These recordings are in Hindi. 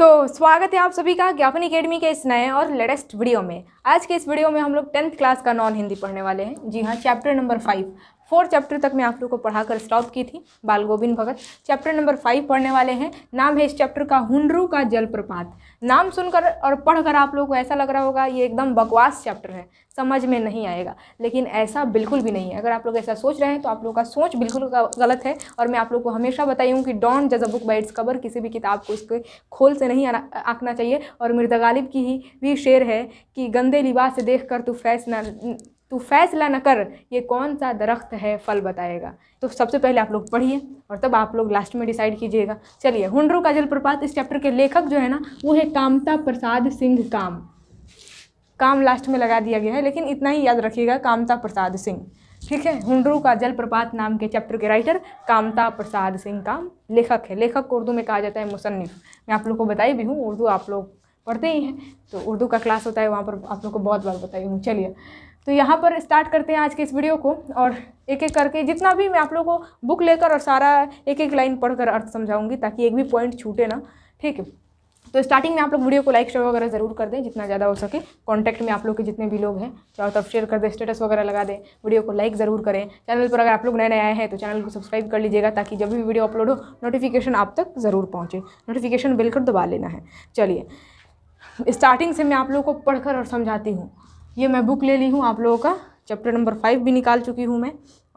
तो स्वागत है आप सभी का ज्ञापन अकेडमी के इस नए और लेटेस्ट वीडियो में आज के इस वीडियो में हम लोग टेंथ क्लास का नॉन हिंदी पढ़ने वाले हैं जी हाँ chapter number five four chapter तक मैं आप लोग को पढ़ाकर स्टॉप की थी Bal Govind Bhagat chapter number five पढ़ने वाले हैं नाम है इस चैप्टर का हुनरू का जलप्रपात नाम सुनकर और पढ़कर आप लोग को ऐसा लग रहा होगा ये एकदम बकवास चैप्टर है समझ में नहीं आएगा लेकिन ऐसा बिल्कुल भी नहीं है अगर आप लोग ऐसा सोच रहे हैं तो आप लोगों का सोच बिल्कुल गलत है और मैं आप लोग को हमेशा बताई हूँ कि डॉन जज बुक बाइट्स कवर किसी भी किताब को इसके खोल से नहीं आंकना चाहिए और मिर्जा गालिब की ही भी शेर है कि गंदे लिबास से देख कर तो फैस तो फैसला न कर ये कौन सा दरख्त है फल बताएगा तो सबसे पहले आप लोग पढ़िए और तब आप लोग लास्ट में डिसाइड कीजिएगा चलिए हुंडरू का जलप्रपात इस चैप्टर के लेखक जो है ना वो है कामता प्रसाद सिंह काम काम लास्ट में लगा दिया गया है लेकिन इतना ही याद रखिएगा कामता प्रसाद सिंह ठीक है हुंडरू का जलप्रपात नाम के चैप्टर के राइटर कामता प्रसाद सिंह काम लेखक है लेखक को उर्दू में कहा जाता है मुसन्फ़ मैं आप लोग को बताई भी हूँ उर्दू आप लोग पढ़ते ही हैं तो उर्दू का क्लास होता है वहाँ पर आप लोग को बहुत बार बताई हूँ चलिए तो यहाँ पर स्टार्ट करते हैं आज के इस वीडियो को और एक एक करके जितना भी मैं आप लोगों को बुक लेकर और सारा एक एक लाइन पढ़कर अर्थ समझाऊंगी ताकि एक भी पॉइंट छूटे ना ठीक है तो स्टार्टिंग में आप लोग वीडियो को लाइक शेयर वगैरह ज़रूर कर दें जितना ज़्यादा हो सके कॉन्टैक्ट में आप लोग के जितने भी लोग हैं चाहे तो शेयर कर दें स्टेटस वगैरह लगा दें वीडियो को लाइक ज़रूर करें चैनल पर अगर आप लोग नए नए आए हैं तो चैनल को सब्सक्राइब कर लीजिएगा ताकि जब भी वीडियो अपलोड हो नोटिफिकेशन आप तक ज़रूर पहुँचे नोटिफिकेशन बिल कर दबा लेना है चलिए स्टार्टिंग से मैं आप लोगों को पढ़कर और समझाती हूँ ये मैं बुक ले ली हूँ आप लोगों का चैप्टर नंबर फाइव भी निकाल चुकी हूँ मैं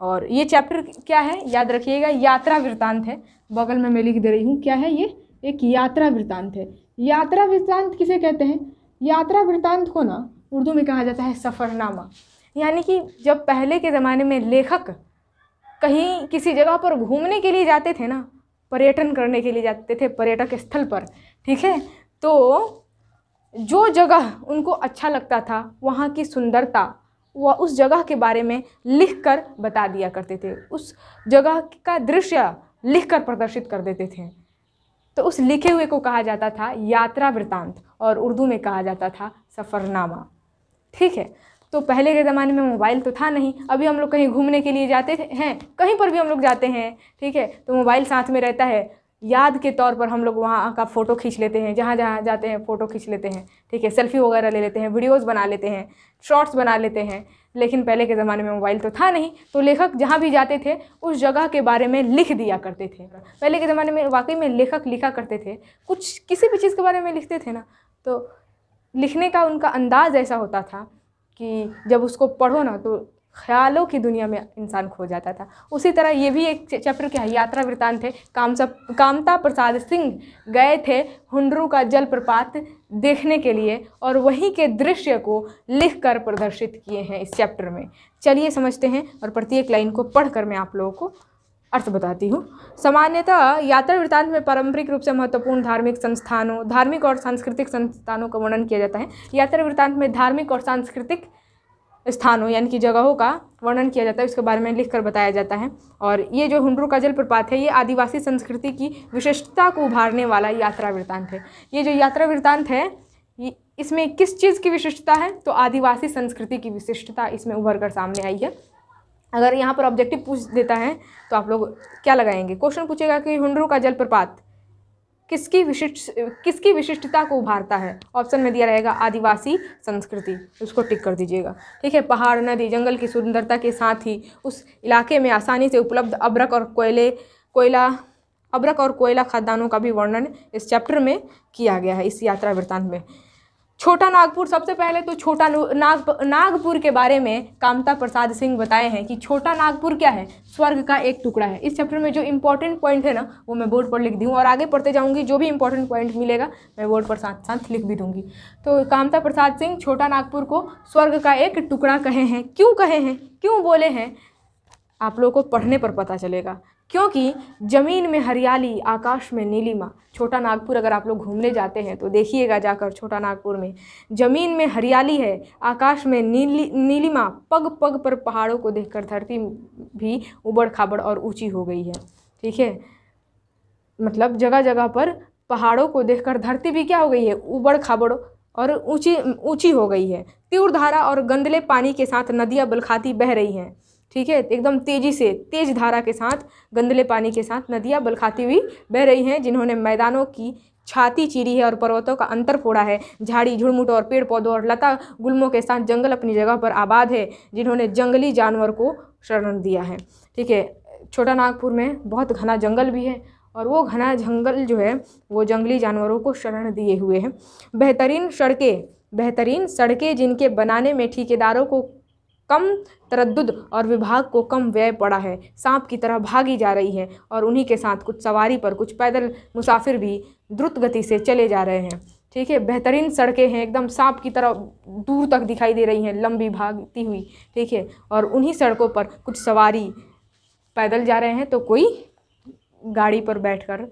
और ये चैप्टर क्या है याद रखिएगा यात्रा वृत्तांत है बगल में मैं लिख दे रही हूँ क्या है ये एक यात्रा वृत्तांत है यात्रा वृत्तांत किसे कहते हैं यात्रा वृत्तांत को ना उर्दू में कहा जाता है सफ़रनामा यानी कि जब पहले के ज़माने में लेखक कहीं किसी जगह पर घूमने के लिए जाते थे ना पर्यटन करने के लिए जाते थे पर्यटक स्थल पर ठीक है तो जो जगह उनको अच्छा लगता था वहाँ की सुंदरता वह उस जगह के बारे में लिख कर बता दिया करते थे उस जगह का दृश्य लिख कर प्रदर्शित कर देते थे तो उस लिखे हुए को कहा जाता था यात्रा वृतांत और उर्दू में कहा जाता था सफ़रनामा ठीक है तो पहले के ज़माने में मोबाइल तो था नहीं अभी हम लोग कहीं घूमने के लिए जाते हैं कहीं पर भी हम लोग जाते हैं ठीक है तो मोबाइल साथ में रहता है याद के तौर पर हम लोग वहाँ का फ़ोटो खींच लेते हैं जहाँ जहाँ जाते हैं फ़ोटो खींच लेते हैं ठीक है सेल्फी वगैरह ले लेते हैं वीडियोस बना लेते हैं शॉर्ट्स बना लेते हैं लेकिन पहले के ज़माने में मोबाइल तो था नहीं तो लेखक जहाँ भी जाते थे उस जगह के बारे में लिख दिया करते थे पहले के ज़माने में वाकई में लेखक लिखा करते थे कुछ किसी भी चीज़ के बारे में लिखते थे ना तो लिखने का उनका अंदाज़ ऐसा होता था कि जब उसको पढ़ो ना तो ख्यालों की दुनिया में इंसान खो जाता था उसी तरह ये भी एक चैप्टर क्या है यात्रा वृत्तांत थे कामसा कामता प्रसाद सिंह गए थे हुंडरू का जलप्रपात देखने के लिए और वहीं के दृश्य को लिखकर प्रदर्शित किए हैं इस चैप्टर में चलिए समझते हैं और प्रत्येक लाइन को पढ़कर मैं आप लोगों को अर्थ बताती हूँ सामान्यतः यात्रा वृत्तांत में पारंपरिक रूप से महत्वपूर्ण धार्मिक संस्थानों धार्मिक और सांस्कृतिक संस्थानों का वर्णन किया जाता है यात्रा वृत्तांत में धार्मिक और सांस्कृतिक स्थानों यानी कि जगहों का वर्णन किया जाता है उसके बारे में लिख कर बताया जाता है और ये जो हुंडरू का जलप्रपात है ये आदिवासी संस्कृति की विशिष्टता को उभारने वाला यात्रा वृत्तांत है ये जो यात्रा वृत्तांत है इसमें किस चीज़ की विशिष्टता है तो आदिवासी संस्कृति की विशिष्टता इसमें उभर कर सामने आई है अगर यहाँ पर ऑब्जेक्टिव पूछ देता है तो आप लोग क्या लगाएंगे क्वेश्चन पूछेगा कि हुंडरू का जलप्रपात किसकी विशिष्ट किसकी विशिष्टता को उभारता है ऑप्शन में दिया रहेगा आदिवासी संस्कृति उसको टिक कर दीजिएगा ठीक है पहाड़ नदी जंगल की सुंदरता के साथ ही उस इलाके में आसानी से उपलब्ध अब्रक और कोयले कोयला अब्रक और कोयला खादानों का भी वर्णन इस चैप्टर में किया गया है इस यात्रा वृत्तांत में छोटा नागपुर सबसे पहले तो छोटा नाग नागपुर के बारे में कामता प्रसाद सिंह बताए हैं कि छोटा नागपुर क्या है स्वर्ग का एक टुकड़ा है इस चैप्टर में जो इंपॉर्टेंट पॉइंट है ना वो मैं बोर्ड पर लिख दी हूँ और आगे पढ़ते जाऊँगी जो भी इंपॉर्टेंट पॉइंट मिलेगा मैं बोर्ड पर साथ साथ लिख भी दूँगी तो कामता प्रसाद सिंह छोटा नागपुर को स्वर्ग का एक टुकड़ा कहे हैं क्यों कहे हैं क्यों बोले हैं आप लोगों को पढ़ने पर पता चलेगा क्योंकि ज़मीन में हरियाली आकाश में नीलिमा छोटा नागपुर अगर आप लोग घूमने जाते हैं तो देखिएगा जाकर छोटा नागपुर में ज़मीन में हरियाली है आकाश में नीली नीलिमा पग पग पर पहाड़ों को देखकर धरती भी उबड़ खाबड़ और ऊंची हो गई है ठीक है मतलब जगह जगह पर पहाड़ों को देखकर धरती भी क्या हो गई है उबड़ खाबड़ और ऊंची ऊंची हो गई है तीव्र धारा और गंदले पानी के साथ नदियाँ बलखाती बह रही हैं ठीक है एकदम तेज़ी से तेज धारा के साथ गंदले पानी के साथ नदियाँ बलखाती हुई बह रही हैं जिन्होंने मैदानों की छाती चीरी है और पर्वतों का अंतर फोड़ा है झाड़ी झुड़मुट और पेड़ पौधों और लता गुल्मों के साथ जंगल अपनी जगह पर आबाद है जिन्होंने जंगली जानवर को शरण दिया है ठीक है छोटा नागपुर में बहुत घना जंगल भी है और वो घना जंगल जो है वो जंगली जानवरों को शरण दिए हुए हैं बेहतरीन सड़कें बेहतरीन सड़कें जिनके बनाने में ठेकेदारों को कम तरद और विभाग को कम व्यय पड़ा है सांप की तरह भागी जा रही है और उन्हीं के साथ कुछ सवारी पर कुछ पैदल मुसाफिर भी द्रुत गति से चले जा रहे हैं ठीक है बेहतरीन सड़कें हैं एकदम सांप की तरह दूर तक दिखाई दे रही हैं लंबी भागती हुई ठीक है और उन्हीं सड़कों पर कुछ सवारी पैदल जा रहे हैं तो कोई गाड़ी पर बैठकर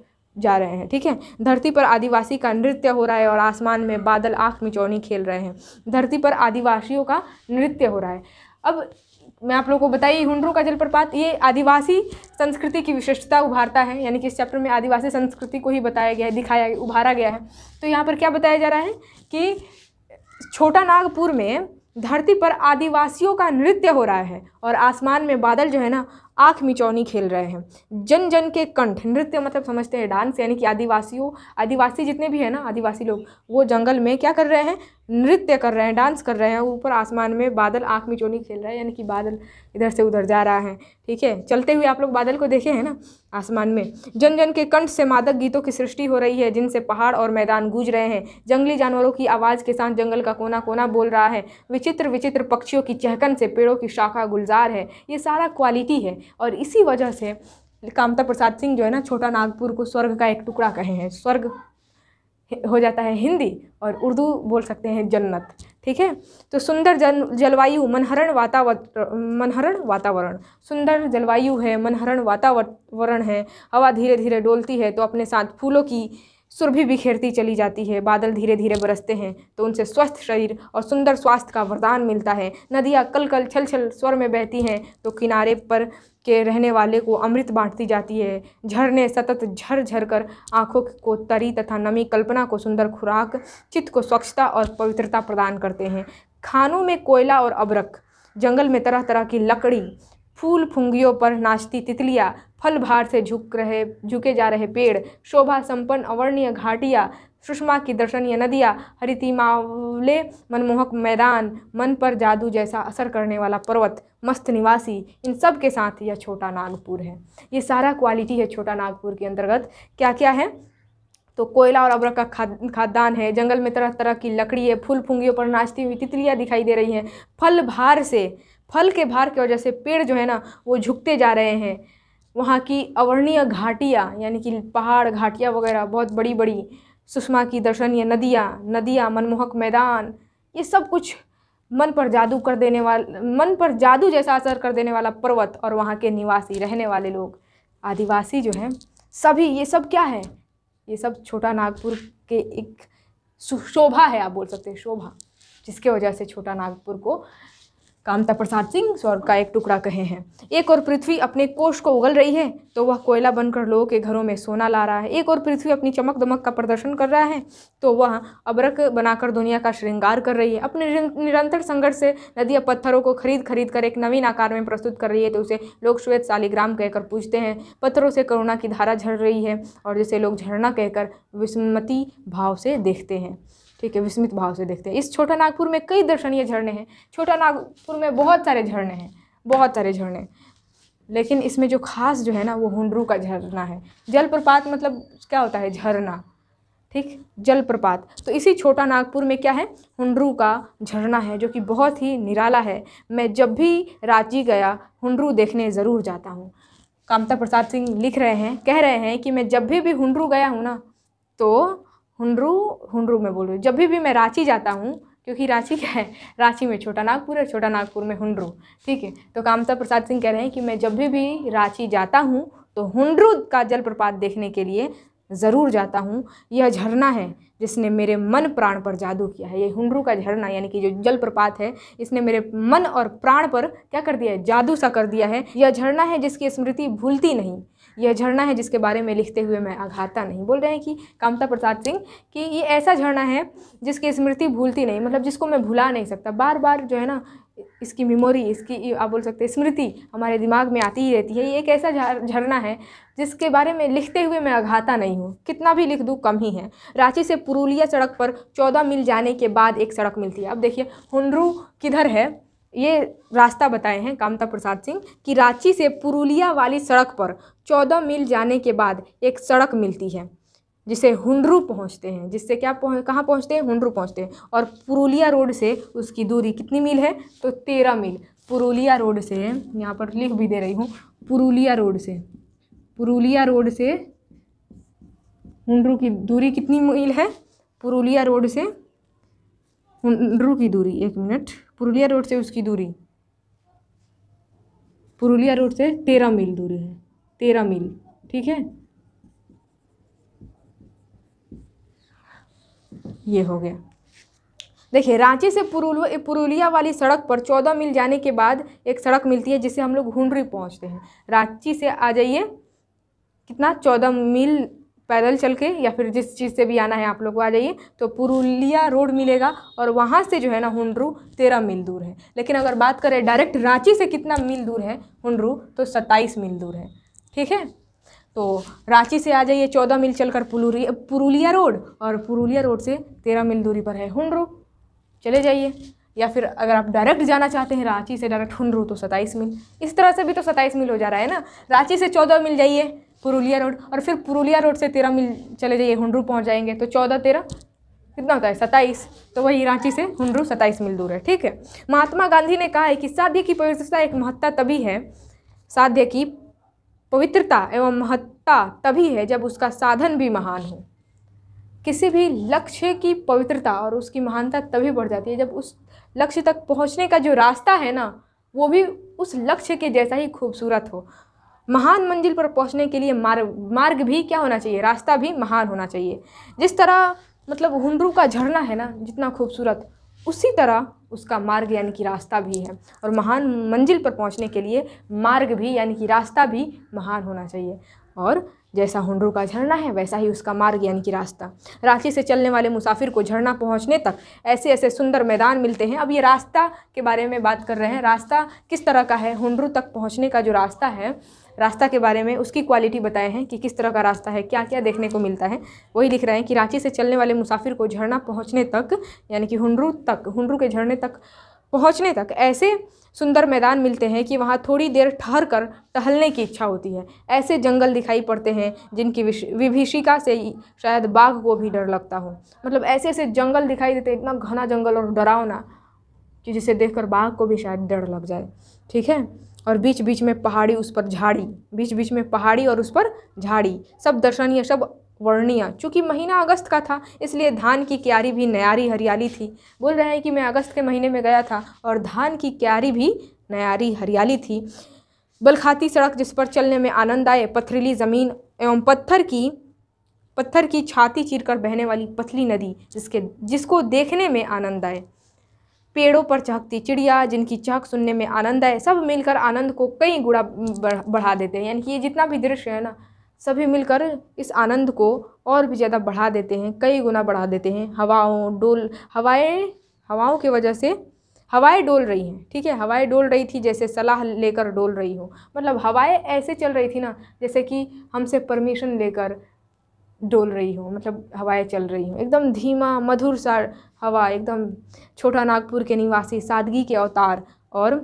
जा रहे हैं ठीक है धरती पर आदिवासी का नृत्य हो रहा है और आसमान में बादल आँख मिचौनी खेल रहे हैं धरती पर आदिवासियों का नृत्य हो रहा है अब मैं आप लोगों को बताइए हुंडरों का जलप्रपात ये आदिवासी संस्कृति की विशिष्टता उभारता है यानी कि इस चैप्टर में आदिवासी संस्कृति को ही बताया गया है दिखाया उभारा गया है तो यहाँ पर क्या बताया जा रहा है कि छोटा नागपुर में धरती पर आदिवासियों का नृत्य हो रहा है और आसमान में बादल जो है ना आँख मिचौनी खेल रहे हैं जन जन के कंठ नृत्य मतलब समझते हैं डांस यानी कि आदिवासियों आदिवासी जितने भी हैं ना आदिवासी लोग वो जंगल में क्या कर रहे हैं नृत्य कर रहे हैं डांस कर रहे हैं ऊपर आसमान में बादल आँख में चोली खेल रहा है यानी कि बादल इधर से उधर जा रहा है ठीक है चलते हुए आप लोग बादल को देखे हैं ना आसमान में जन जन के कंठ से मादक गीतों की सृष्टि हो रही है जिनसे पहाड़ और मैदान गूंज रहे हैं जंगली जानवरों की आवाज़ के साथ जंगल का कोना कोना बोल रहा है विचित्र विचित्र पक्षियों की चहकन से पेड़ों की शाखा गुलजार है ये सारा क्वालिटी है और इसी वजह से कामता प्रसाद सिंह जो है ना छोटा नागपुर को स्वर्ग का एक टुकड़ा कहे हैं स्वर्ग हो जाता है हिंदी और उर्दू बोल सकते हैं जन्नत ठीक है तो सुंदर जन जलवायु मनहरण वातावरण मनहरण वातावरण सुंदर जलवायु है मनहरण वातावरण है हवा धीरे धीरे डोलती है तो अपने साथ फूलों की सुरभि बिखेरती चली जाती है बादल धीरे धीरे बरसते हैं तो उनसे स्वस्थ शरीर और सुंदर स्वास्थ्य का वरदान मिलता है नदियाँ कल कल छल छल स्वर में बहती हैं तो किनारे पर के रहने वाले को अमृत बांटती जाती है झरने सतत झर झर कर आँखों को तरी तथा नमी कल्पना को सुंदर खुराक चित्त को स्वच्छता और पवित्रता प्रदान करते हैं खानों में कोयला और अबरक जंगल में तरह तरह की लकड़ी फूल फुंगियों पर नाचती तितलियाँ फल भार से झुक रहे झुके जा रहे पेड़ शोभा संपन्न अवर्णीय घाटियाँ सुषमा की दर्शनीय नदियाँ हरितिमावले मनमोहक मैदान मन पर जादू जैसा असर करने वाला पर्वत मस्त निवासी इन सब के साथ यह छोटा नागपुर है ये सारा क्वालिटी है छोटा नागपुर के अंतर्गत क्या क्या है तो कोयला और अबरक का खादान है जंगल में तरह तरह की लकड़ी है फूल फूंगियों पर नाचती हुई तितलियाँ दिखाई दे रही हैं फल भार से फल के भार की वजह से पेड़ जो है ना वो झुकते जा रहे हैं वहाँ की अवर्णीय घाटियाँ यानी कि पहाड़ घाटियाँ वगैरह बहुत बड़ी बड़ी सुषमा की दर्शनीय नदियाँ नदियाँ मनमोहक मैदान ये सब कुछ मन पर जादू कर देने वाला मन पर जादू जैसा असर कर देने वाला पर्वत और वहाँ के निवासी रहने वाले लोग आदिवासी जो हैं सभी ये सब क्या है ये सब छोटा नागपुर के एक शोभा है आप बोल सकते हैं शोभा जिसके वजह से छोटा नागपुर को कामता प्रसाद सिंह स्वर्ग का एक टुकड़ा कहे हैं एक और पृथ्वी अपने कोष को उगल रही है तो वह कोयला बनकर लोगों के घरों में सोना ला रहा है एक और पृथ्वी अपनी चमक दमक का प्रदर्शन कर रहा है तो वह अबरक बनाकर दुनिया का श्रृंगार कर रही है अपने निरंतर संघर्ष से नदियाँ पत्थरों को खरीद खरीद कर एक नवीन आकार में प्रस्तुत कर रही है तो उसे लोग श्वेत शालिग्राम कहकर पूछते हैं पत्थरों से करुणा की धारा झड़ रही है और जिसे लोग झरना कहकर विस्मती भाव से देखते हैं ठीक है विस्मित भाव से देखते हैं इस छोटा नागपुर में कई दर्शनीय झरने हैं छोटा नागपुर में बहुत सारे झरने हैं बहुत सारे झरने लेकिन इसमें जो खास जो है ना वो हुंडरू का झरना है जलप्रपात मतलब क्या होता है झरना ठीक जलप्रपात तो इसी छोटा नागपुर में क्या है हुंडरू का झरना है जो कि बहुत ही निराला है मैं जब भी रांची गया हुंडरू देखने ज़रूर जाता हूँ कामता प्रसाद सिंह लिख रहे हैं कह रहे हैं कि मैं जब भी भी हुंडरू गया हूँ ना तो हुंडरू हुंडरू में बोल रही जब भी, भी मैं रांची जाता हूँ क्योंकि रांची क्या है रांची में छोटा नागपुर है छोटा नागपुर में हुंडरू ठीक है तो कामता प्रसाद सिंह कह रहे हैं कि मैं जब भी भी रांची जाता हूँ तो हुंडरू का जलप्रपात देखने के लिए ज़रूर जाता हूँ यह झरना है जिसने मेरे मन प्राण पर जादू किया है ये हुंडरू का झरना यानी कि जो जलप्रपात है इसने मेरे मन और प्राण पर क्या कर दिया है जादू सा कर दिया है यह झरना है जिसकी स्मृति भूलती नहीं यह झरना है जिसके बारे में लिखते हुए मैं आघाता नहीं बोल रहे हैं कि कामता प्रसाद सिंह कि ये ऐसा झरना है जिसकी स्मृति भूलती नहीं मतलब जिसको मैं भुला नहीं सकता बार बार जो है ना इसकी मेमोरी इसकी आप बोल सकते हैं स्मृति हमारे दिमाग में आती ही रहती है ये एक ऐसा झरना है जिसके बारे में लिखते हुए मैं आघाता नहीं हूँ कितना भी लिख दूँ कम ही है रांची से पुरुलिया सड़क पर चौदह मील जाने के बाद एक सड़क मिलती है अब देखिए हुनरू किधर है ये रास्ता बताए हैं कामता प्रसाद सिंह कि रांची से पुरुलिया वाली सड़क पर चौदह मील जाने के बाद एक सड़क मिलती है जिसे हुंडरू पहुंचते हैं जिससे क्या पहुँच कहाँ पहुँचते हैं हुंडरू पहुंचते हैं और पुरुलिया रोड से उसकी दूरी कितनी मील है तो तेरह मील पुरुलिया रोड से यहाँ पर लिख भी दे रही हूँ पुरुलिया रोड से पुरुलिया रोड से हुंडरू की दूरी कितनी मील है पुरुलिया रोड से हुंडरू की दूरी एक मिनट पुरुलिया रोड से उसकी दूरी पुरुलिया रोड से तेरह मील दूरी है तेरह मील ठीक है ये हो गया देखिए रांची से पुरुलिया वाली सड़क पर चौदह मील जाने के बाद एक सड़क मिलती है जिसे हम लोग हुंडरी पहुंचते हैं रांची से आ जाइए कितना चौदह मील पैदल चल के या फिर जिस चीज़ से भी आना है आप लोग को आ जाइए तो पुरुलिया रोड मिलेगा और वहाँ से जो है ना हुंडरू तेरह मील दूर है लेकिन अगर बात करें डायरेक्ट रांची से कितना मील दूर है हुंडरू तो सत्ताईस मील दूर है ठीक है तो रांची से आ जाइए चौदह मील चलकर कर पुरुलिया रोड और पुरुलिया रोड से तेरह मील दूरी पर है हुंडरू चले जाइए या फिर अगर आप डायरेक्ट जाना चाहते हैं रांची से डायरेक्ट हुंडरू तो सत्ताईस मील इस तरह से भी तो सत्ताईस मील हो जा रहा है ना रांची से चौदह मील जाइए पुरुलिया रोड और फिर पुरुलिया रोड से तेरह मिल चले जाइए हुंडरू पहुँच जाएंगे तो चौदह तेरह कितना होता है सत्ताईस तो वही रांची से हुंडरू सत्ताईस मील दूर है ठीक है महात्मा गांधी ने कहा है कि साध्य की पवित्रता एक महत्ता तभी है साध्य की पवित्रता एवं महत्ता तभी है जब उसका साधन भी महान हो किसी भी लक्ष्य की पवित्रता और उसकी महानता तभी बढ़ जाती है जब उस लक्ष्य तक पहुंचने का जो रास्ता है ना वो भी उस लक्ष्य के जैसा ही खूबसूरत हो महान मंजिल पर पहुंचने के लिए मार्ग मार्ग भी क्या होना चाहिए रास्ता भी महान होना चाहिए जिस तरह मतलब हुंडरू का झरना है ना जितना खूबसूरत उसी तरह उसका मार्ग यानी कि रास्ता भी है और महान मंजिल पर पहुंचने के लिए मार्ग भी यानी कि रास्ता भी महान होना चाहिए और जैसा हुंडरू का झरना है वैसा ही उसका मार्ग यानी कि रास्ता रांची से चलने वाले मुसाफिर को झरना पहुंचने तक ऐसे ऐसे सुंदर मैदान मिलते हैं अब ये रास्ता के बारे में बात कर रहे हैं रास्ता किस तरह का है हुंडरू तक पहुंचने का जो रास्ता है रास्ता के बारे में उसकी क्वालिटी बताए हैं कि किस तरह का रास्ता है क्या क्या देखने को मिलता है वही लिख रहे हैं कि रांची से चलने वाले मुसाफिर को झरना पहुँचने तक यानी कि हुंडरू तक हुंडरू के झरने तक पहुँचने तक ऐसे सुंदर मैदान मिलते हैं कि वहाँ थोड़ी देर ठहर कर टहलने की इच्छा होती है ऐसे जंगल दिखाई पड़ते हैं जिनकी विभीषिका से शायद बाघ को भी डर लगता हो मतलब ऐसे ऐसे जंगल दिखाई देते इतना घना जंगल और डरावना कि जिसे देखकर बाघ को भी शायद डर लग जाए ठीक है और बीच बीच में पहाड़ी उस पर झाड़ी बीच बीच में पहाड़ी और उस पर झाड़ी सब दर्शनीय सब वर्णीय चूँकि महीना अगस्त का था इसलिए धान की क्यारी भी नयारी हरियाली थी बोल रहे हैं कि मैं अगस्त के महीने में गया था और धान की क्यारी भी नयारी हरियाली थी बलखाती सड़क जिस पर चलने में आनंद आए पथरीली ज़मीन एवं पत्थर की पत्थर की छाती चीरकर बहने वाली पतली नदी जिसके जिसको देखने में आनंद आए पेड़ों पर चहकती चिड़िया जिनकी चहक सुनने में आनंद आए सब मिलकर आनंद को कई गुणा बढ़ा देते हैं यानी कि ये जितना भी दृश्य है ना सभी मिलकर इस आनंद को और भी ज़्यादा बढ़ा देते हैं कई गुना बढ़ा देते हैं हवाओं डोल हवाएं हवाओं की वजह से हवाएं डोल रही हैं ठीक है हवाएं डोल रही थी जैसे सलाह लेकर डोल रही हो मतलब हवाएं ऐसे चल रही थी ना जैसे कि हमसे परमिशन लेकर डोल रही हो मतलब हवाएं चल रही हो एकदम धीमा मधुर सा हवा एकदम छोटा नागपुर के निवासी सादगी के अवतार और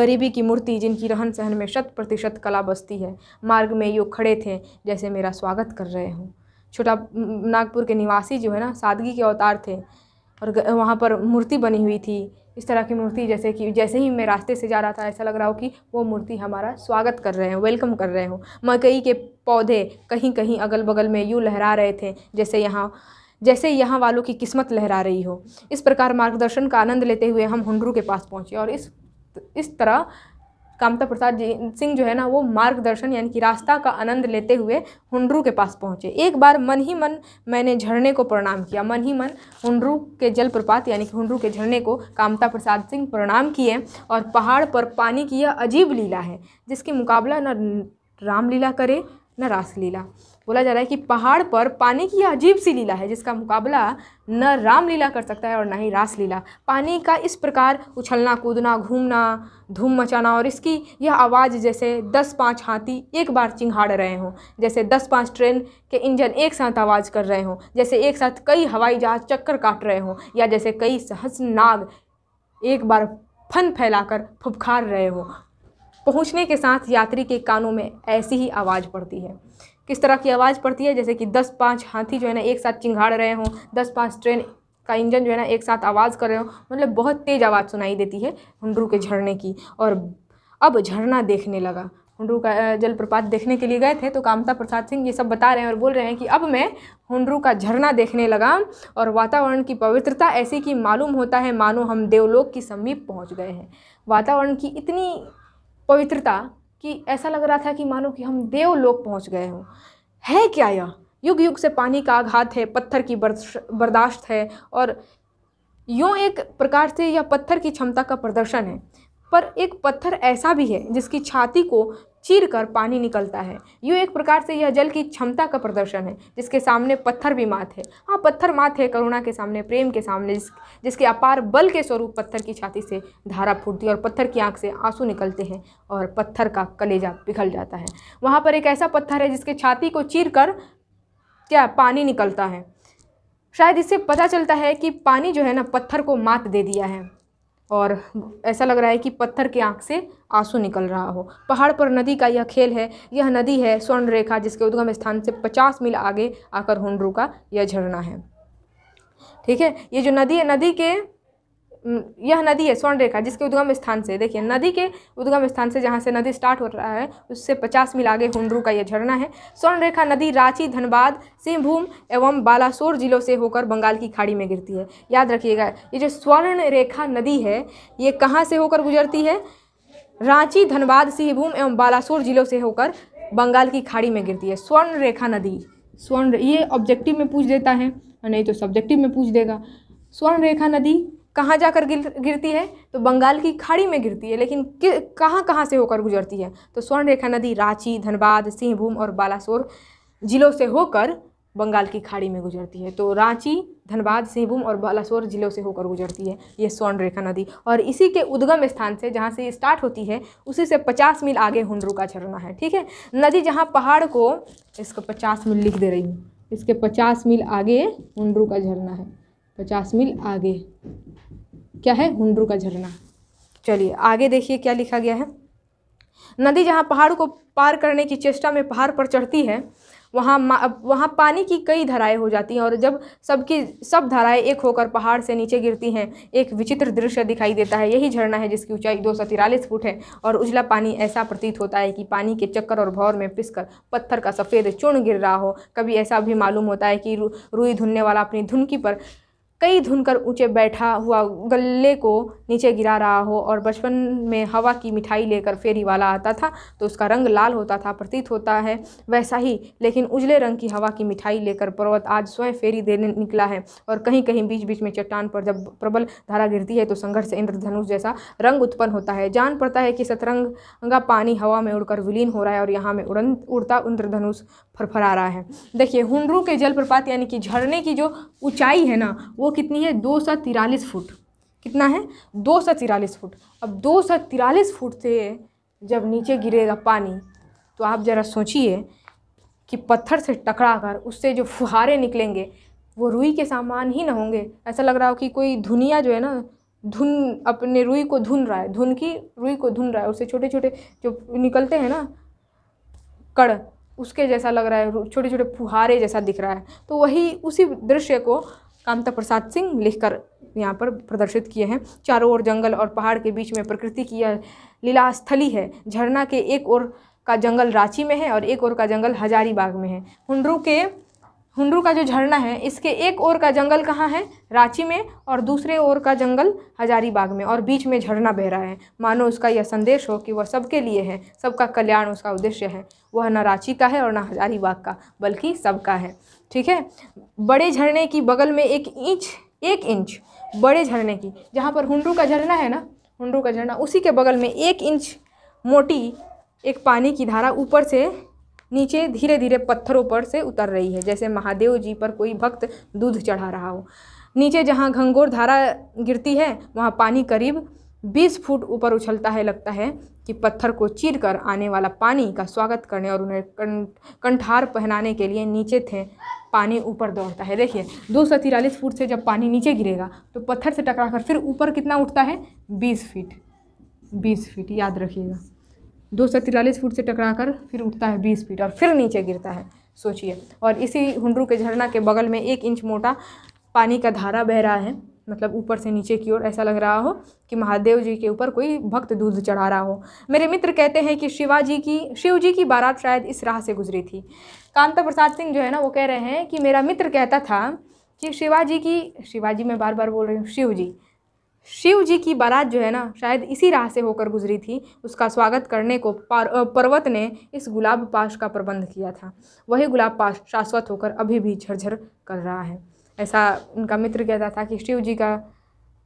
गरीबी की मूर्ति जिनकी रहन सहन में शत प्रतिशत कला बसती है मार्ग में यो खड़े थे जैसे मेरा स्वागत कर रहे हों छोटा नागपुर के निवासी जो है ना सादगी के अवतार थे और वहाँ पर मूर्ति बनी हुई थी इस तरह की मूर्ति जैसे कि जैसे ही मैं रास्ते से जा रहा था ऐसा लग रहा हो कि वो मूर्ति हमारा स्वागत कर रहे हैं वेलकम कर रहे हो मकई के पौधे कहीं कहीं अगल बगल में यूँ लहरा रहे थे जैसे यहाँ जैसे यहाँ वालों की किस्मत लहरा रही हो इस प्रकार मार्गदर्शन का आनंद लेते हुए हम हुंडरू के पास पहुँचे और इस इस तरह कामता प्रसाद सिंह जो है ना वो मार्गदर्शन यानी कि रास्ता का आनंद लेते हुए हुंडरू के पास पहुँचे एक बार मन ही मन मैंने झरने को प्रणाम किया मन ही मन हुंडरू के जलप्रपात यानी कि हुंडरू के झरने को कामता प्रसाद सिंह प्रणाम किए और पहाड़ पर पानी की यह अजीब लीला है जिसकी मुकाबला न रामलीला करे न रासलीला बोला जा रहा है कि पहाड़ पर पानी की अजीब सी लीला है जिसका मुकाबला न रामलीला कर सकता है और न ही रासलीला पानी का इस प्रकार उछलना कूदना घूमना धूम मचाना और इसकी यह आवाज़ जैसे दस पाँच हाथी एक बार चिंघाड़ रहे हों जैसे दस पाँच ट्रेन के इंजन एक साथ आवाज़ कर रहे हों जैसे एक साथ कई हवाई जहाज़ चक्कर काट रहे हों या जैसे कई सहस नाग एक बार फन फैलाकर फुफकार रहे हों पहुँचने के साथ यात्री के कानों में ऐसी ही आवाज़ पड़ती है किस तरह की आवाज़ पड़ती है जैसे कि दस पाँच हाथी जो है ना एक साथ चिंगाड़ रहे हों दस पाँच ट्रेन का इंजन जो है ना एक साथ आवाज़ कर रहे हो मतलब बहुत तेज़ आवाज़ सुनाई देती है हुंडरू के झरने की और अब झरना देखने लगा हुंडरू का जलप्रपात देखने के लिए गए थे तो कामता प्रसाद सिंह ये सब बता रहे हैं और बोल रहे हैं कि अब मैं हुंडरू का झरना देखने लगा और वातावरण की पवित्रता ऐसी कि मालूम होता है मानो हम देवलोक की समीप पहुंच गए हैं वातावरण की इतनी पवित्रता कि ऐसा लग रहा था कि मानो कि हम देवलोक पहुँच गए हों है क्या यह युग युग से पानी का आघात है पत्थर की बर्दाश्त है और यूँ एक प्रकार से यह पत्थर की क्षमता का प्रदर्शन है पर एक पत्थर ऐसा भी है जिसकी छाती को चीर कर पानी निकलता है यूँ एक प्रकार से यह जल की क्षमता का प्रदर्शन है जिसके सामने पत्थर भी मात है हाँ पत्थर मात है करुणा के सामने प्रेम के सामने जिस, जिसके अपार बल के स्वरूप पत्थर की छाती से धारा फूटती है और पत्थर की आँख से आंसू निकलते हैं और पत्थर का कलेजा पिघल जाता है वहाँ पर एक ऐसा पत्थर है जिसके छाती को चीर कर क्या पानी निकलता है शायद इससे पता चलता है कि पानी जो है ना पत्थर को मात दे दिया है और ऐसा लग रहा है कि पत्थर के आँख से आंसू निकल रहा हो पहाड़ पर नदी का यह खेल है यह नदी है स्वर्ण रेखा जिसके उद्गम स्थान से 50 मील आगे आकर हुनरू का यह झरना है ठीक है ये जो नदी है नदी के यह नदी है स्वर्ण रेखा जिसके उद्गम स्थान से देखिए नदी के उद्गम स्थान से जहाँ से नदी स्टार्ट हो रहा है उससे पचास मील आगे हुंडरू का यह झरना है स्वर्ण रेखा नदी रांची धनबाद सिंहभूम एवं बालासोर जिलों से होकर बंगाल की खाड़ी में गिरती है याद रखिएगा ये जो स्वर्ण रेखा नदी है ये कहाँ से होकर गुजरती है रांची धनबाद सिंहभूम एवं बालासोर जिलों से होकर बंगाल की खाड़ी में गिरती है स्वर्ण रेखा नदी स्वर्ण ये ऑब्जेक्टिव में पूछ देता है नहीं तो सब्जेक्टिव में पूछ देगा स्वर्ण रेखा नदी कहाँ जाकर गिर गिरती है तो बंगाल की खाड़ी में गिरती है लेकिन कहाँ कहाँ से होकर गुजरती है तो स्वर्ण रेखा नदी रांची धनबाद सिंहभूम और बालासोर जिलों से होकर बंगाल की खाड़ी में गुजरती है तो रांची धनबाद सिंहभूम और बालासोर जिलों से होकर गुजरती है ये स्वर्ण रेखा नदी और इसी के उद्गम स्थान से जहाँ से ये स्टार्ट होती है उसी से 50 मील आगे हुंडरू का झरना है ठीक है नदी जहाँ पहाड़ को इसको 50 मील लिख दे रही हूँ इसके 50 मील आगे हुंडरू का झरना है 50 मील आगे क्या है हुंडरू का झरना चलिए आगे देखिए क्या लिखा गया है नदी जहाँ पहाड़ को पार करने की चेष्टा में पहाड़ पर चढ़ती है वहाँ वहाँ पानी की कई धाराएं हो जाती हैं और जब सबकी सब, सब धाराएं एक होकर पहाड़ से नीचे गिरती हैं एक विचित्र दृश्य दिखाई देता है यही झरना है जिसकी ऊंचाई दो सौ तिरालीस फुट है और उजला पानी ऐसा प्रतीत होता है कि पानी के चक्कर और भौर में पिसकर पत्थर का सफ़ेद चूर्ण गिर रहा हो कभी ऐसा भी मालूम होता है कि रुई धुनने वाला अपनी धुनकी पर कई धुन कर ऊँचे बैठा हुआ गल्ले को नीचे गिरा रहा हो और बचपन में हवा की मिठाई लेकर फेरी वाला आता था तो उसका रंग लाल होता था प्रतीत होता है वैसा ही लेकिन उजले रंग की हवा की मिठाई लेकर पर्वत आज स्वयं फेरी देने निकला है और कहीं कहीं बीच बीच में चट्टान पर जब प्रबल धारा गिरती है तो संघर्ष इंद्रधनुष जैसा रंग उत्पन्न होता है जान पड़ता है कि सतरंगा पानी हवा में उड़कर विलीन हो रहा है और यहाँ में उड़न उड़ता इंद्रधनुष फरफरा रहा है देखिए हुनरू के जलप्रपात यानी कि झरने की जो ऊंचाई है ना वो वो कितनी है दो सौ तिरालीस फुट कितना है दो सौ तिरालीस फुट अब दो सौ तिरालीस फुट से जब नीचे गिरेगा पानी तो आप ज़रा सोचिए कि पत्थर से टकरा कर उससे जो फुहारे निकलेंगे वो रुई के सामान ही ना होंगे ऐसा लग रहा हो कि कोई धुनिया जो है ना धुन अपने रुई को धुन रहा है धुन की रुई को धुन रहा है उससे छोटे छोटे जो निकलते हैं ना कड़ उसके जैसा लग रहा है छोटे छोटे फुहारे जैसा दिख रहा है तो वही उसी दृश्य को कामता प्रसाद सिंह लिखकर यहाँ पर प्रदर्शित किए हैं चारों ओर जंगल और पहाड़ के बीच में प्रकृति की यह लीला स्थली है झरना के एक ओर का जंगल रांची में है और एक ओर का जंगल हजारीबाग में है हुंडरू के हुंडरू का जो झरना है इसके एक ओर का जंगल कहाँ है रांची में और दूसरे ओर का जंगल हजारीबाग में और बीच में झरना बह रहा है मानो उसका यह संदेश हो कि वह सबके लिए है सबका कल्याण उसका उद्देश्य है वह न रांची का है और न हजारीबाग का बल्कि सबका है ठीक है बड़े झरने की बगल में एक इंच एक इंच बड़े झरने की जहाँ पर हुंडू का झरना है ना हुंडू का झरना उसी के बगल में एक इंच मोटी एक पानी की धारा ऊपर से नीचे धीरे धीरे पत्थरों पर से उतर रही है जैसे महादेव जी पर कोई भक्त दूध चढ़ा रहा हो नीचे जहाँ घंगोर धारा गिरती है वहाँ पानी करीब बीस फुट ऊपर उछलता है लगता है कि पत्थर को चीरकर आने वाला पानी का स्वागत करने और उन्हें कंठार पहनाने के लिए नीचे थे पानी ऊपर दौड़ता है देखिए दो सौ तिरालीस फुट से जब पानी नीचे गिरेगा तो पत्थर से टकरा कर फिर ऊपर कितना उठता है बीस फीट बीस फीट याद रखिएगा दो सौ तिरालीस फुट से टकरा कर फिर उठता है बीस फीट और फिर नीचे गिरता है सोचिए और इसी हुंडरू के झरना के बगल में एक इंच मोटा पानी का धारा बह रहा है मतलब ऊपर से नीचे की ओर ऐसा लग रहा हो कि महादेव जी के ऊपर कोई भक्त दूध चढ़ा रहा हो मेरे मित्र कहते हैं कि शिवाजी की शिव जी की बारात शायद इस राह से गुजरी थी कांता प्रसाद सिंह जो है ना वो कह रहे हैं कि मेरा मित्र कहता था कि शिवाजी की शिवाजी मैं बार बार बोल रही हूँ शिव जी शिव जी की बारात जो है ना शायद इसी राह से होकर गुजरी थी उसका स्वागत करने को पर्वत ने इस गुलाब पाश का प्रबंध किया था वही गुलाब पाश शाश्वत होकर अभी भी झरझर कर रहा है ऐसा उनका मित्र कहता था कि शिव जी का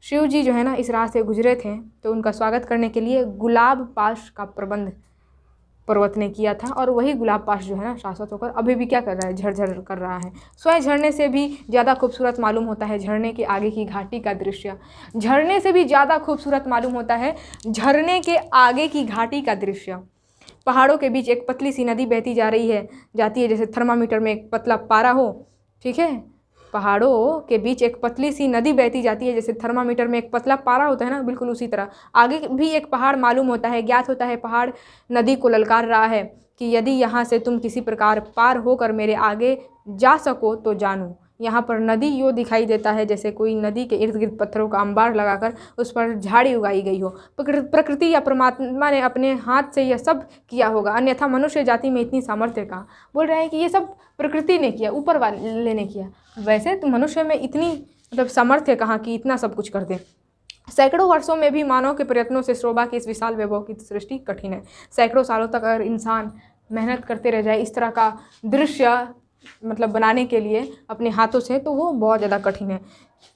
शिव जी जो है ना इस राह से गुजरे थे तो उनका स्वागत करने के लिए गुलाब पाश का प्रबंध पर्वत ने किया था और वही गुलाब पाश जो है ना शाश्वत होकर अभी भी क्या कर रहा है झरझर कर रहा है स्वयं झरने से भी ज़्यादा खूबसूरत मालूम होता है झरने के आगे की घाटी का दृश्य झरने से भी ज़्यादा खूबसूरत मालूम होता है झरने के आगे की घाटी का दृश्य पहाड़ों के बीच एक पतली सी नदी बहती जा रही है जाती है जैसे थर्मामीटर में एक पतला पारा हो ठीक है पहाड़ों के बीच एक पतली सी नदी बहती जाती है जैसे थर्मामीटर में एक पतला पारा होता है ना बिल्कुल उसी तरह आगे भी एक पहाड़ मालूम होता है ज्ञात होता है पहाड़ नदी को ललकार रहा है कि यदि यहाँ से तुम किसी प्रकार पार होकर मेरे आगे जा सको तो जानूँ यहाँ पर नदी यो दिखाई देता है जैसे कोई नदी के इर्द गिर्द पत्थरों का अंबार लगाकर उस पर झाड़ी उगाई गई हो प्रकृति या परमात्मा ने अपने हाथ से यह सब किया होगा अन्यथा मनुष्य जाति में इतनी सामर्थ्य कहाँ बोल रहे हैं कि ये सब प्रकृति ने किया ऊपर वाले ने किया वैसे तो मनुष्य में इतनी मतलब सामर्थ्य कहाँ कि इतना सब कुछ कर दे सैकड़ों वर्षों में भी मानव के प्रयत्नों से शोभा की इस विशाल वैभव की सृष्टि कठिन है सैकड़ों सालों तक अगर इंसान मेहनत करते रह जाए इस तरह का दृश्य मतलब बनाने के लिए अपने हाथों से तो वो बहुत ज़्यादा कठिन है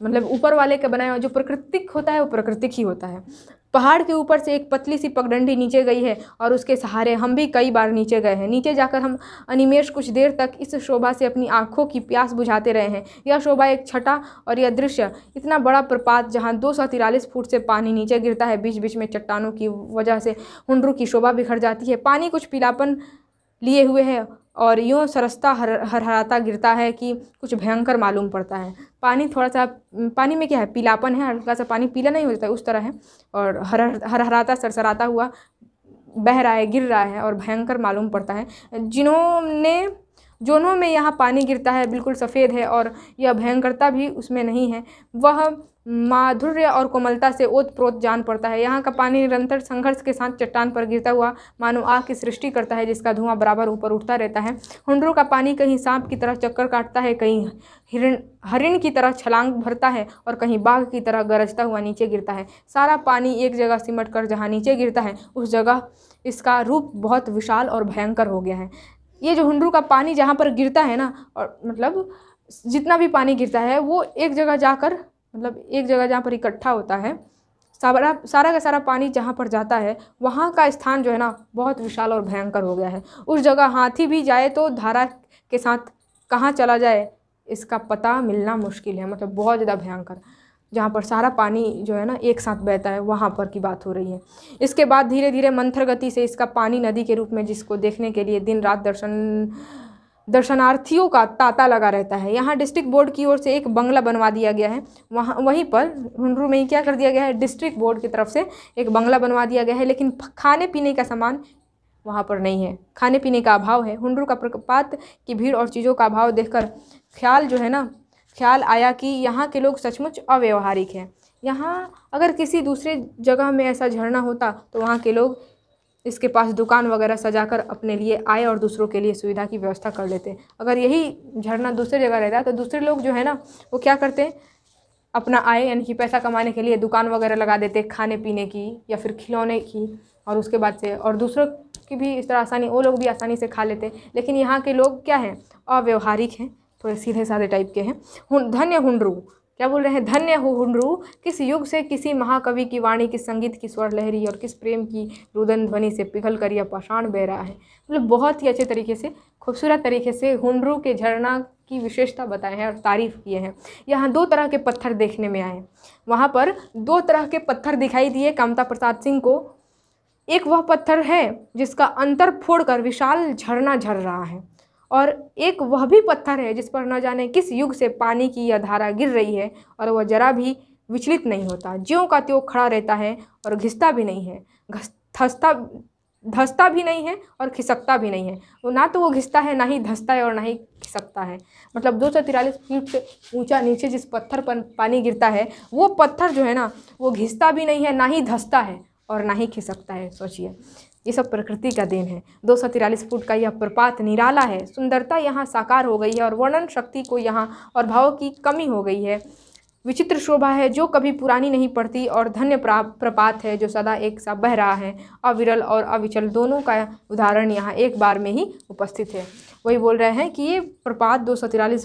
मतलब ऊपर वाले का बनाया हुआ जो प्राकृतिक होता है वो प्राकृतिक ही होता है पहाड़ के ऊपर से एक पतली सी पगडंडी नीचे गई है और उसके सहारे हम भी कई बार नीचे गए हैं नीचे जाकर हम अनिमेश कुछ देर तक इस शोभा से अपनी आँखों की प्यास बुझाते रहे हैं यह शोभा एक छटा और यह दृश्य इतना बड़ा प्रपात जहाँ दो सौ तिरालीस फुट से पानी नीचे गिरता है बीच बीच में चट्टानों की वजह से हुंडरू की शोभा बिखर जाती है पानी कुछ पीलापन लिए हुए है और यूँ सरसता हर हराता गिरता है कि कुछ भयंकर मालूम पड़ता है पानी थोड़ा सा पानी में क्या है पीलापन है हल्का सा पानी पीला नहीं होता जाता उस तरह है और हर हर हराता सरसराता हुआ बह रहा है गिर रहा है और भयंकर मालूम पड़ता है जिन्होंने जोनों में यहाँ पानी गिरता है बिल्कुल सफ़ेद है और यह भयंकरता भी उसमें नहीं है वह माधुर्य और कोमलता से ओत प्रोत जान पड़ता है यहाँ का पानी निरंतर संघर्ष के साथ चट्टान पर गिरता हुआ मानो आग की सृष्टि करता है जिसका धुआं बराबर ऊपर उठता रहता है हुंडरों का पानी कहीं सांप की तरह चक्कर काटता है कहीं हिरण हरिण की तरह छलांग भरता है और कहीं बाघ की तरह गरजता हुआ नीचे गिरता है सारा पानी एक जगह सिमट कर जहाँ नीचे गिरता है उस जगह इसका रूप बहुत विशाल और भयंकर हो गया है ये जो हुंडरू का पानी जहाँ पर गिरता है ना और मतलब जितना भी पानी गिरता है वो एक जगह जाकर मतलब एक जगह जहाँ पर इकट्ठा होता है सारा सारा का सारा पानी जहाँ पर जाता है वहाँ का स्थान जो है ना बहुत विशाल और भयंकर हो गया है उस जगह हाथी भी जाए तो धारा के साथ कहाँ चला जाए इसका पता मिलना मुश्किल है मतलब बहुत ज़्यादा भयंकर जहाँ पर सारा पानी जो है ना एक साथ बहता है वहाँ पर की बात हो रही है इसके बाद धीरे धीरे मंथर गति से इसका पानी नदी के रूप में जिसको देखने के लिए दिन रात दर्शन दर्शनार्थियों का तांता लगा रहता है यहाँ डिस्ट्रिक्ट बोर्ड की ओर से एक बंगला बनवा दिया गया है वहाँ वहीं पर हुनरू में ही क्या कर दिया गया है डिस्ट्रिक्ट बोर्ड की तरफ से एक बंगला बनवा दिया गया है लेकिन खाने पीने का सामान वहाँ पर नहीं है खाने पीने का अभाव है हुनरू का प्रपात की भीड़ और चीज़ों का अभाव देखकर ख्याल जो है ना ख्याल आया कि यहाँ के लोग सचमुच अव्यवहारिक हैं यहाँ अगर किसी दूसरे जगह में ऐसा झरना होता तो वहाँ के लोग इसके पास दुकान वगैरह सजाकर अपने लिए आए और दूसरों के लिए सुविधा की व्यवस्था कर लेते अगर यही झरना दूसरी जगह रहता तो दूसरे लोग जो है ना वो क्या करते हैं अपना आए यानी कि पैसा कमाने के लिए दुकान वगैरह लगा देते खाने पीने की या फिर खिलौने की और उसके बाद से और दूसरों की भी इस तरह आसानी वो लोग भी आसानी से खा लेते लेकिन यहाँ के लोग क्या हैं अव्यवहारिक हैं तो सीधे साधे टाइप के हैं धन्य हुनरू क्या बोल रहे हैं धन्य हो हुनरू किस युग से किसी महाकवि की वाणी किस संगीत की स्वर लहरी और किस प्रेम की रुदन ध्वनि से पिघल कर या पाषाण बह रहा है मतलब बहुत ही अच्छे तरीके से खूबसूरत तरीके से हुनरू के झरना की विशेषता बताए हैं और तारीफ़ किए हैं यहाँ दो तरह के पत्थर देखने में आए वहाँ पर दो तरह के पत्थर दिखाई दिए कामता प्रसाद सिंह को एक वह पत्थर है जिसका अंतर फोड़ कर विशाल झरना झर रहा है और एक वह भी पत्थर है जिस पर न जाने किस युग से पानी की यह धारा गिर रही है और वह जरा भी विचलित नहीं होता ज्यों का त्यों खड़ा रहता है और घिसता भी नहीं है धसता धसता भी नहीं है और खिसकता भी नहीं है वो ना तो वो घिसता है ना ही धसता है और ना ही खिसकता है मतलब दो सौ तिरालीस फीट से ऊँचा नीचे जिस पत्थर पर पानी गिरता है वो पत्थर जो है ना वो घिसता भी नहीं है ना ही धसता है और ना ही खिसकता है सोचिए ये सब प्रकृति का देन है दो सौ तिरालीस फुट का यह प्रपात निराला है सुंदरता यहाँ साकार हो गई है और वर्णन शक्ति को यहाँ और भाव की कमी हो गई है विचित्र शोभा है जो कभी पुरानी नहीं पड़ती और धन्य प्रपात है जो सदा एक सा बह रहा है अविरल और अविचल दोनों का उदाहरण यहाँ एक बार में ही उपस्थित है वही बोल रहे हैं कि ये प्रपात दो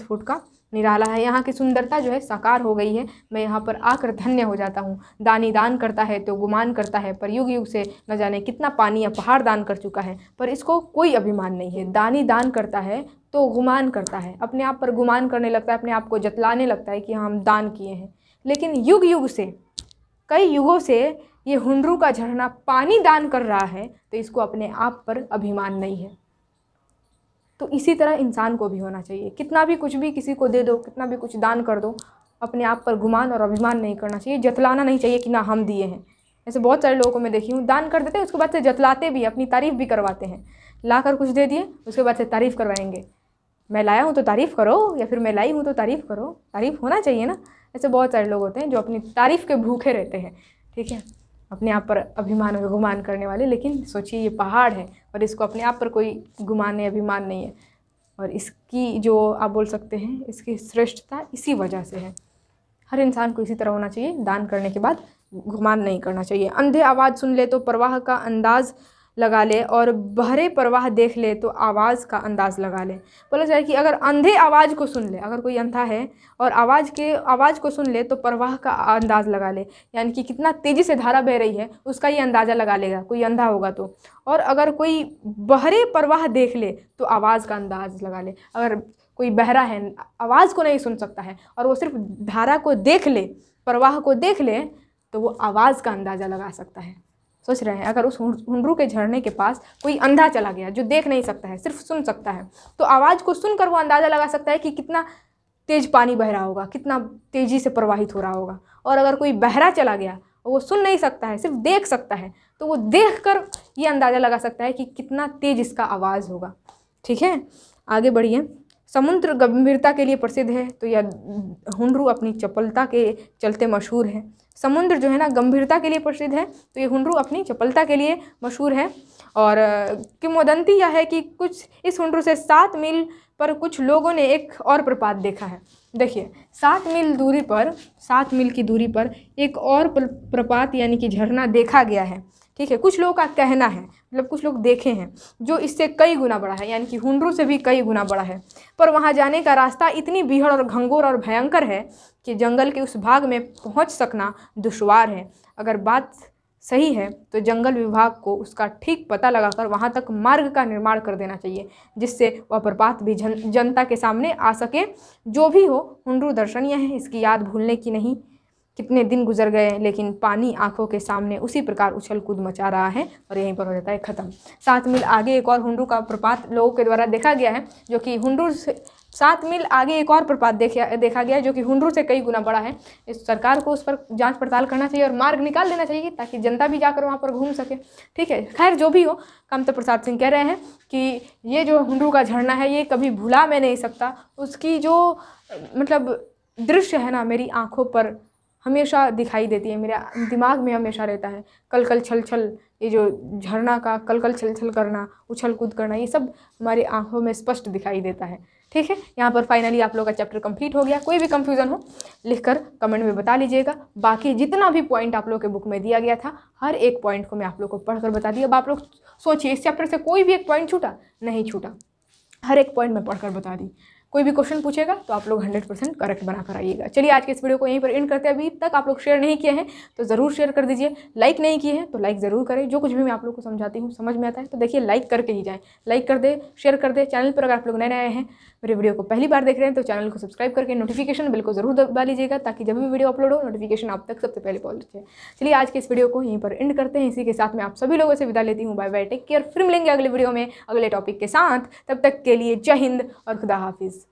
फुट का निराला है यहाँ की सुंदरता जो है साकार हो गई है मैं यहाँ पर आकर धन्य हो जाता हूँ दानी दान करता है तो गुमान करता है पर युग युग से न जाने कितना पानी या पहाड़ दान कर चुका है पर इसको कोई अभिमान नहीं है दानी दान करता है तो गुमान करता है अपने आप पर गुमान करने लगता है अपने आप को जतलाने लगता है कि हाँ, हम दान किए हैं लेकिन युग युग से कई युगों से ये हुनरू का झरना पानी दान कर रहा है तो इसको अपने आप पर अभिमान नहीं है तो इसी तरह इंसान को भी होना चाहिए कितना भी कुछ भी किसी को दे दो कितना भी कुछ दान कर दो अपने आप पर गुमान और अभिमान नहीं करना चाहिए जतलाना नहीं चाहिए कि ना हम दिए हैं ऐसे बहुत सारे लोगों को मैं देखी हूँ दान कर देते हैं उसके बाद से जतलाते भी अपनी तारीफ़ भी करवाते हैं ला कर कुछ दे दिए उसके बाद से तारीफ़ करवाएंगे मैं लाया हूँ तो तारीफ़ करो या फिर मैं लाई हूँ तो तारीफ़ करो तारीफ़ होना चाहिए ना ऐसे बहुत सारे लोग होते हैं जो अपनी तारीफ़ के भूखे रहते हैं ठीक है अपने आप पर अभिमान गुमान करने वाले लेकिन सोचिए ये पहाड़ है और इसको अपने आप पर कोई गुमान या अभिमान नहीं है और इसकी जो आप बोल सकते हैं इसकी श्रेष्ठता इसी वजह से है हर इंसान को इसी तरह होना चाहिए दान करने के बाद गुमान नहीं करना चाहिए अंधे आवाज़ सुन ले तो प्रवाह का अंदाज़ लगा ले और बहरे प्रवाह देख ले तो आवाज़ का अंदाज़ लगा ले बोला जाए कि अगर अंधे आवाज़ को सुन ले अगर कोई अंधा है और आवाज़ के आवाज़ को सुन ले तो प्रवाह का अंदाज़ लगा ले यानी कि कितना तेज़ी से धारा बह रही है उसका ये अंदाज़ा लगा लेगा कोई अंधा होगा तो और अगर कोई बहरे प्रवाह देख ले तो आवाज़ का अंदाज़ लगा ले अगर कोई बहरा है आवाज़ को नहीं सुन सकता है और वो सिर्फ धारा को देख ले प्रवाह को देख ले तो वो आवाज़ का अंदाज़ा लगा सकता है सोच रहे हैं अगर उस हुंडरू के झरने के पास कोई अंधा चला गया जो देख नहीं सकता है सिर्फ सुन सकता है तो आवाज़ को सुनकर वो अंदाज़ा लगा सकता है कि कितना तेज़ पानी बह रहा होगा कितना तेज़ी से प्रवाहित हो रहा होगा और अगर कोई बहरा चला गया वो सुन नहीं सकता है सिर्फ देख सकता है तो वो देख कर ये अंदाज़ा लगा सकता है कि कितना तेज़ इसका आवाज़ होगा ठीक है आगे बढ़िए समुद्र गंभीरता के लिए प्रसिद्ध है तो यह हुनरू अपनी चपलता के चलते मशहूर है समुद्र जो है ना गंभीरता के लिए प्रसिद्ध है तो ये हुंडरू अपनी चपलता के लिए मशहूर है और किमोदंती यह है कि कुछ इस हुंडरू से सात मील पर कुछ लोगों ने एक और प्रपात देखा है देखिए सात मील दूरी पर सात मील की दूरी पर एक और प्रपात यानी कि झरना देखा गया है ठीक है कुछ लोगों का कहना है मतलब कुछ लोग देखे हैं जो इससे कई गुना बड़ा है यानी कि हुंडरू से भी कई गुना बड़ा है पर वहाँ जाने का रास्ता इतनी बीहड़ और घंगोर और भयंकर है कि जंगल के उस भाग में पहुँच सकना दुशवार है अगर बात सही है तो जंगल विभाग को उसका ठीक पता लगाकर वहाँ तक मार्ग का निर्माण कर देना चाहिए जिससे वह प्रपात भी जन जनता के सामने आ सके जो भी हो हुनरू दर्शनीय है इसकी याद भूलने की नहीं कितने दिन गुजर गए लेकिन पानी आंखों के सामने उसी प्रकार उछल कूद मचा रहा है और यहीं पर हो जाता है ख़त्म साथ मिल आगे एक और हुंडरू का प्रपात लोगों के द्वारा देखा गया है जो कि हुंडरू सात मील आगे एक और प्रपात देखा देखा गया जो कि हुंडरू से कई गुना बड़ा है इस सरकार को उस पर जांच पड़ताल करना चाहिए और मार्ग निकाल देना चाहिए ताकि जनता भी जाकर वहाँ पर घूम सके ठीक है खैर जो भी हो कमता प्रसाद सिंह कह रहे हैं कि ये जो हुंडरू का झरना है ये कभी भुला मैं नहीं सकता उसकी जो मतलब दृश्य है ना मेरी आँखों पर हमेशा दिखाई देती है मेरे दिमाग में हमेशा रहता है कल कल छल छल ये जो झरना का कल कल छल छल करना उछल कूद करना ये सब हमारी आँखों में स्पष्ट दिखाई देता है ठीक है यहाँ पर फाइनली आप लोग का चैप्टर कंप्लीट हो गया कोई भी कंफ्यूजन हो लिखकर कमेंट में बता लीजिएगा बाकी जितना भी पॉइंट आप लोग के बुक में दिया गया था हर एक पॉइंट को मैं आप लोग को पढ़कर बता दी अब आप लोग सोचिए इस चैप्टर से कोई भी एक पॉइंट छूटा नहीं छूटा हर एक पॉइंट मैं पढ़कर बता दी कोई भी क्वेश्चन पूछेगा तो आप लोग हंड्रेड परसेंट करेक्ट बनाकर आइएगा चलिए आज के इस वीडियो को यहीं पर एंड करते हैं अभी तक आप लोग शेयर नहीं किए हैं तो ज़रूर शेयर कर दीजिए लाइक नहीं किए हैं तो लाइक ज़रूर करें जो कुछ भी मैं आप लोग को समझाती हूँ समझ में आता है तो देखिए लाइक करके ही जाएँ लाइक कर दे शेयर कर दे चैनल पर अगर आप लोग नए नए हैं मेरे वीडियो को पहली बार देख रहे हैं तो चैनल को सब्सक्राइब करके नोटिफिकेशन बिल को जरूर दबा लीजिएगा ताकि जब भी वीडियो अपलोड हो नोटिफिकेशन आप तक सबसे पहले पहुंचे चलिए आज के इस वीडियो को यहीं पर एंड करते हैं इसी के साथ मैं आप सभी लोगों से विदा लेती हूँ बाय बाय टेक केयर फिर मिलेंगे अगले वीडियो में अगले टॉपिक के साथ तब तक के लिए जय हिंद और खुदा हाफिज़